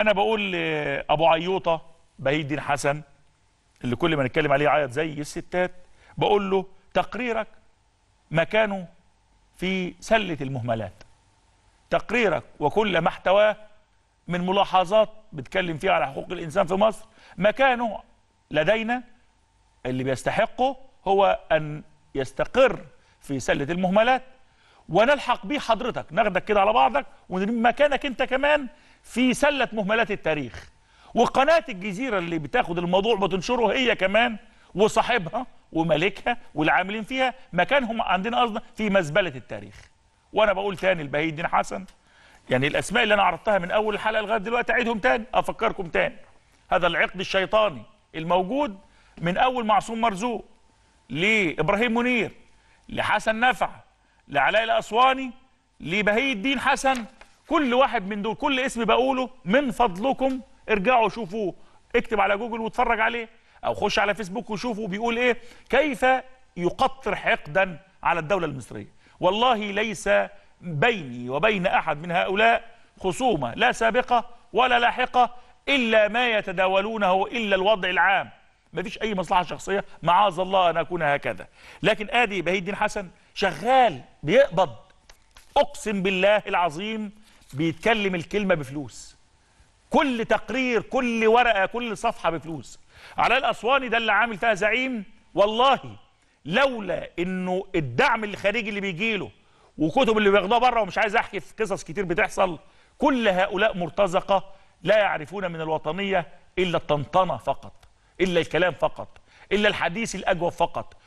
انا بقول لابو عيوطه بهي الدين حسن اللي كل ما نتكلم عليه عيط زي الستات بقول له تقريرك مكانه في سله المهملات تقريرك وكل ما احتواه من ملاحظات بتكلم فيها على حقوق الانسان في مصر مكانه لدينا اللي بيستحقه هو ان يستقر في سله المهملات ونلحق بيه حضرتك ناخدك كده على بعضك مكانك انت كمان في سلة مهملات التاريخ وقناة الجزيرة اللي بتاخد الموضوع بتنشره هي كمان وصاحبها وملكها والعاملين فيها مكانهم عندنا أصلا في مزبلة التاريخ وانا بقول تاني البهي الدين حسن يعني الاسماء اللي انا عرضتها من اول الحلقه لغايه دلوقتي اعيدهم تاني افكركم تاني هذا العقد الشيطاني الموجود من اول معصوم مرزوق لابراهيم منير لحسن نفع لعلاء الاسواني لبهي الدين حسن كل واحد من دول كل اسم بقوله من فضلكم ارجعوا شوفوه اكتب على جوجل واتفرج عليه او خش على فيسبوك وشوفوا بيقول ايه كيف يقطر حقدا على الدولة المصرية والله ليس بيني وبين أحد من هؤلاء خصومة لا سابقة ولا لاحقة إلا ما يتداولونه إلا الوضع العام ما فيش أي مصلحة شخصية معاذ الله أن أكون هكذا لكن آدي بهي الدين حسن شغال بيقبض أقسم بالله العظيم بيتكلم الكلمه بفلوس كل تقرير كل ورقه كل صفحه بفلوس علاء الاسواني ده اللي عامل فيها زعيم والله لولا انه الدعم الخارجي اللي بيجي له وكتب اللي بياخدوها بره ومش عايز احكي في قصص كتير بتحصل كل هؤلاء مرتزقه لا يعرفون من الوطنيه الا الطنطنه فقط الا الكلام فقط الا الحديث الاجوب فقط